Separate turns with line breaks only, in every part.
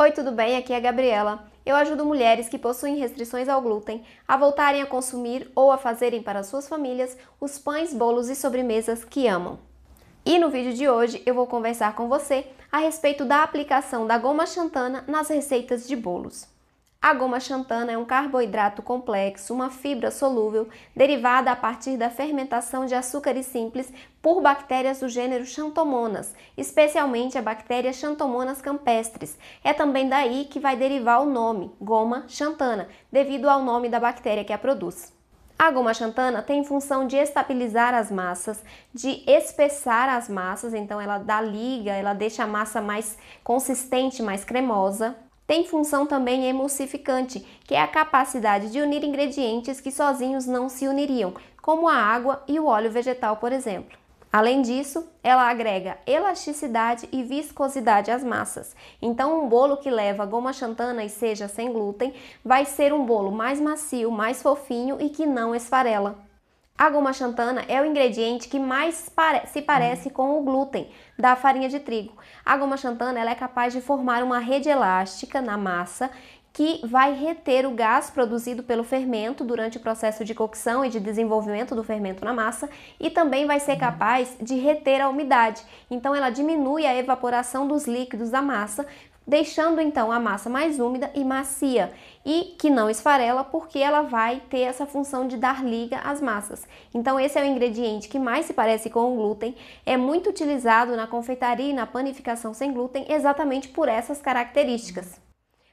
Oi, tudo bem? Aqui é a Gabriela. Eu ajudo mulheres que possuem restrições ao glúten a voltarem a consumir ou a fazerem para suas famílias os pães, bolos e sobremesas que amam. E no vídeo de hoje eu vou conversar com você a respeito da aplicação da goma xantana nas receitas de bolos. A goma xantana é um carboidrato complexo, uma fibra solúvel, derivada a partir da fermentação de açúcares simples por bactérias do gênero Xantomonas, especialmente a bactéria Xantomonas campestres. É também daí que vai derivar o nome, goma xantana, devido ao nome da bactéria que a produz. A goma xantana tem função de estabilizar as massas, de espessar as massas, então ela dá liga, ela deixa a massa mais consistente, mais cremosa. Tem função também emulsificante, que é a capacidade de unir ingredientes que sozinhos não se uniriam, como a água e o óleo vegetal, por exemplo. Além disso, ela agrega elasticidade e viscosidade às massas. Então, um bolo que leva goma xantana e seja sem glúten vai ser um bolo mais macio, mais fofinho e que não esfarela. A goma xantana é o ingrediente que mais pare se parece com o glúten da farinha de trigo. A goma xantana ela é capaz de formar uma rede elástica na massa que vai reter o gás produzido pelo fermento durante o processo de cocção e de desenvolvimento do fermento na massa e também vai ser capaz de reter a umidade. Então ela diminui a evaporação dos líquidos da massa, deixando então a massa mais úmida e macia e que não esfarela porque ela vai ter essa função de dar liga às massas. Então esse é o ingrediente que mais se parece com o glúten, é muito utilizado na confeitaria e na panificação sem glúten exatamente por essas características.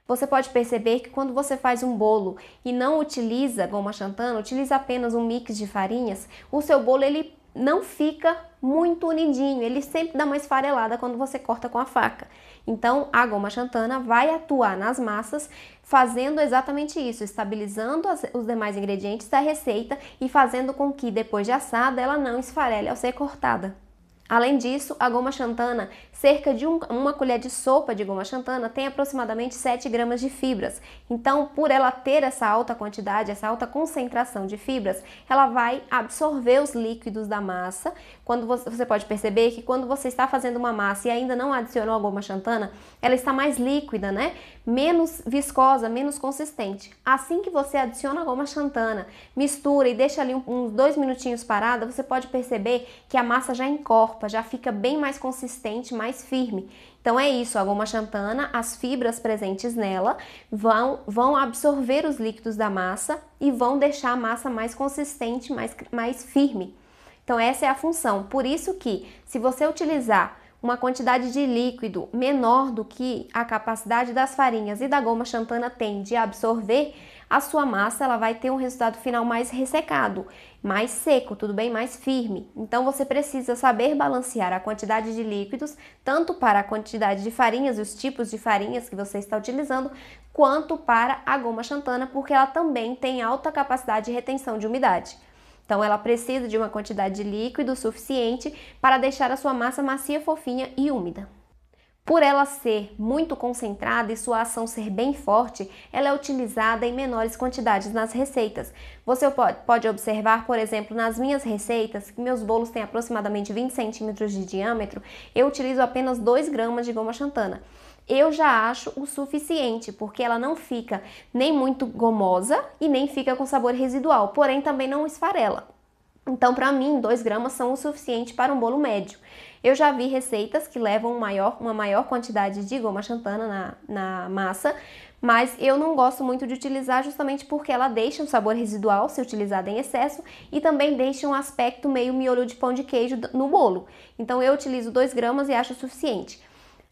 Você pode perceber que quando você faz um bolo e não utiliza goma xantana, utiliza apenas um mix de farinhas, o seu bolo ele não fica muito unidinho, ele sempre dá uma esfarelada quando você corta com a faca. Então, a goma xantana vai atuar nas massas fazendo exatamente isso, estabilizando as, os demais ingredientes da receita e fazendo com que depois de assada ela não esfarele ao ser cortada. Além disso, a goma xantana, cerca de um, uma colher de sopa de goma xantana, tem aproximadamente 7 gramas de fibras. Então, por ela ter essa alta quantidade, essa alta concentração de fibras, ela vai absorver os líquidos da massa. Quando você, você pode perceber que quando você está fazendo uma massa e ainda não adicionou a goma xantana, ela está mais líquida, né? Menos viscosa, menos consistente. Assim que você adiciona a goma xantana, mistura e deixa ali uns dois minutinhos parada, você pode perceber que a massa já encorpa já fica bem mais consistente, mais firme. Então é isso, a goma xantana, as fibras presentes nela vão, vão absorver os líquidos da massa e vão deixar a massa mais consistente, mais, mais firme. Então essa é a função. Por isso que se você utilizar uma quantidade de líquido menor do que a capacidade das farinhas e da goma xantana tem de absorver, a sua massa ela vai ter um resultado final mais ressecado, mais seco, tudo bem? Mais firme. Então você precisa saber balancear a quantidade de líquidos, tanto para a quantidade de farinhas e os tipos de farinhas que você está utilizando, quanto para a goma xantana, porque ela também tem alta capacidade de retenção de umidade. Então ela precisa de uma quantidade de líquido suficiente para deixar a sua massa macia, fofinha e úmida. Por ela ser muito concentrada e sua ação ser bem forte, ela é utilizada em menores quantidades nas receitas. Você pode observar, por exemplo, nas minhas receitas, que meus bolos têm aproximadamente 20 centímetros de diâmetro, eu utilizo apenas 2 gramas de goma xantana. Eu já acho o suficiente, porque ela não fica nem muito gomosa e nem fica com sabor residual, porém também não esfarela. Então, para mim, 2 gramas são o suficiente para um bolo médio. Eu já vi receitas que levam maior, uma maior quantidade de goma xantana na, na massa, mas eu não gosto muito de utilizar justamente porque ela deixa um sabor residual se utilizada em excesso e também deixa um aspecto meio miolo de pão de queijo no bolo. Então eu utilizo 2 gramas e acho suficiente.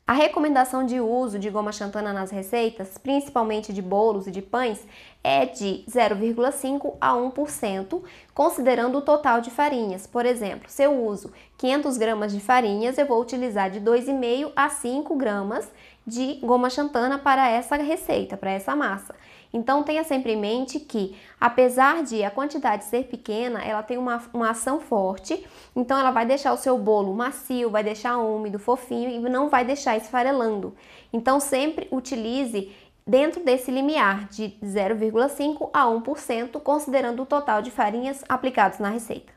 A recomendação de uso de goma xantana nas receitas, principalmente de bolos e de pães, é de 0,5 a 1%, considerando o total de farinhas. Por exemplo, se eu uso 500 gramas de farinhas, eu vou utilizar de 2,5 a 5 gramas de goma xantana para essa receita, para essa massa. Então tenha sempre em mente que, apesar de a quantidade ser pequena, ela tem uma, uma ação forte, então ela vai deixar o seu bolo macio, vai deixar úmido, fofinho e não vai deixar esfarelando. Então sempre utilize dentro desse limiar de 0,5 a 1%, considerando o total de farinhas aplicados na receita.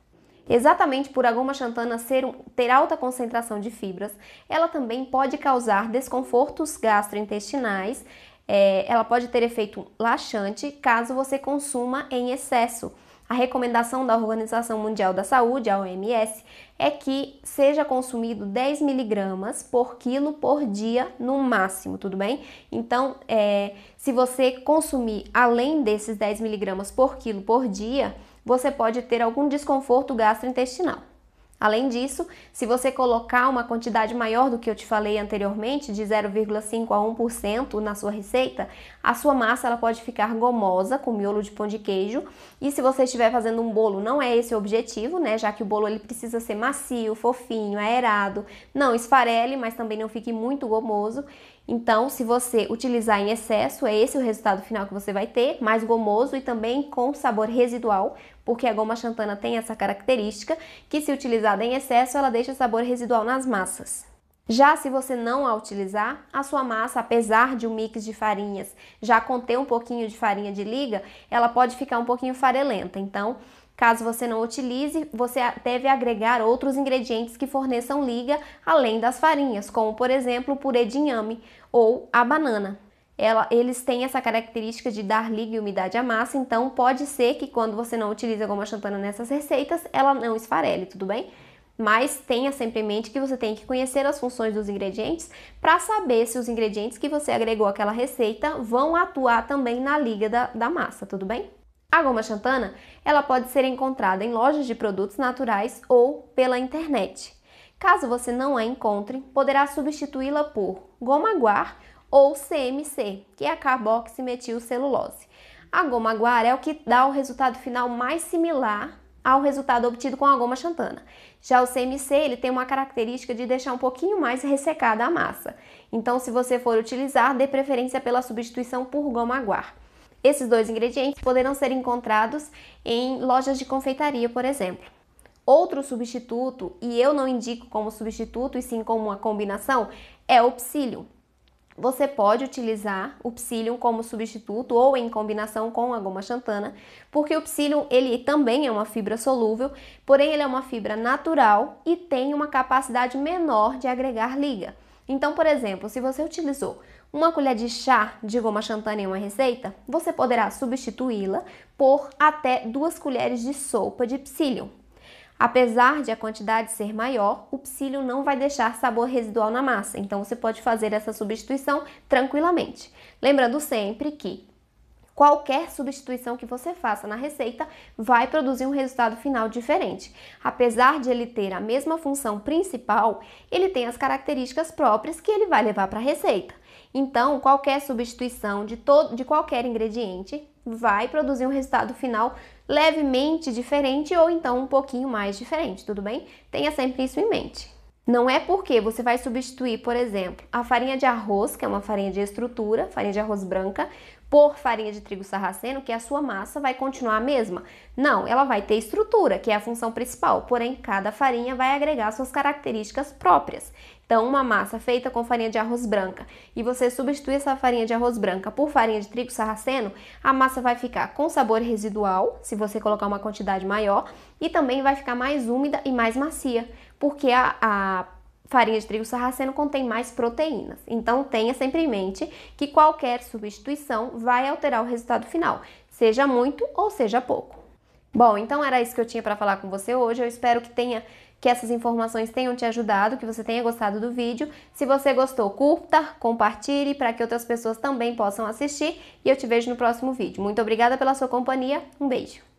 Exatamente por a goma xantana ser, ter alta concentração de fibras, ela também pode causar desconfortos gastrointestinais é, ela pode ter efeito laxante caso você consuma em excesso. A recomendação da Organização Mundial da Saúde, a OMS, é que seja consumido 10 miligramas por quilo por dia no máximo, tudo bem? Então, é, se você consumir além desses 10 miligramas por quilo por dia, você pode ter algum desconforto gastrointestinal. Além disso, se você colocar uma quantidade maior do que eu te falei anteriormente, de 0,5 a 1% na sua receita, a sua massa ela pode ficar gomosa com miolo de pão de queijo. E se você estiver fazendo um bolo, não é esse o objetivo, né? Já que o bolo ele precisa ser macio, fofinho, aerado, não esfarele, mas também não fique muito gomoso. Então, se você utilizar em excesso, é esse o resultado final que você vai ter, mais gomoso e também com sabor residual, porque a goma xantana tem essa característica que se utilizada em excesso, ela deixa sabor residual nas massas. Já se você não a utilizar, a sua massa, apesar de um mix de farinhas já conter um pouquinho de farinha de liga, ela pode ficar um pouquinho farelenta. Então, Caso você não utilize, você deve agregar outros ingredientes que forneçam liga além das farinhas, como por exemplo o purê de inhame ou a banana. Ela, eles têm essa característica de dar liga e umidade à massa, então pode ser que quando você não utilize goma xantana nessas receitas, ela não esfarele, tudo bem? Mas tenha sempre em mente que você tem que conhecer as funções dos ingredientes para saber se os ingredientes que você agregou àquela receita vão atuar também na liga da, da massa, tudo bem? A goma xantana, ela pode ser encontrada em lojas de produtos naturais ou pela internet. Caso você não a encontre, poderá substituí-la por goma guar ou CMC, que é a carboximetilcelulose. A goma guar é o que dá o resultado final mais similar ao resultado obtido com a goma xantana. Já o CMC, ele tem uma característica de deixar um pouquinho mais ressecada a massa. Então, se você for utilizar, dê preferência pela substituição por goma guar. Esses dois ingredientes poderão ser encontrados em lojas de confeitaria, por exemplo. Outro substituto, e eu não indico como substituto e sim como uma combinação, é o psyllium. Você pode utilizar o psyllium como substituto ou em combinação com a goma xantana, porque o psyllium ele também é uma fibra solúvel, porém ele é uma fibra natural e tem uma capacidade menor de agregar liga. Então, por exemplo, se você utilizou uma colher de chá de goma xantana em uma receita, você poderá substituí-la por até duas colheres de sopa de psyllium. Apesar de a quantidade ser maior, o psyllium não vai deixar sabor residual na massa, então você pode fazer essa substituição tranquilamente. Lembrando sempre que Qualquer substituição que você faça na receita vai produzir um resultado final diferente. Apesar de ele ter a mesma função principal, ele tem as características próprias que ele vai levar para a receita. Então, qualquer substituição de, todo, de qualquer ingrediente vai produzir um resultado final levemente diferente ou então um pouquinho mais diferente, tudo bem? Tenha sempre isso em mente. Não é porque você vai substituir, por exemplo, a farinha de arroz, que é uma farinha de estrutura, farinha de arroz branca, por farinha de trigo sarraceno que a sua massa vai continuar a mesma. Não, ela vai ter estrutura, que é a função principal, porém cada farinha vai agregar suas características próprias. Então, uma massa feita com farinha de arroz branca e você substituir essa farinha de arroz branca por farinha de trigo sarraceno, a massa vai ficar com sabor residual, se você colocar uma quantidade maior, e também vai ficar mais úmida e mais macia, porque a, a farinha de trigo sarraceno contém mais proteínas. Então tenha sempre em mente que qualquer substituição vai alterar o resultado final, seja muito ou seja pouco. Bom, então era isso que eu tinha para falar com você hoje. Eu espero que tenha que essas informações tenham te ajudado, que você tenha gostado do vídeo. Se você gostou, curta, compartilhe para que outras pessoas também possam assistir e eu te vejo no próximo vídeo. Muito obrigada pela sua companhia. Um beijo.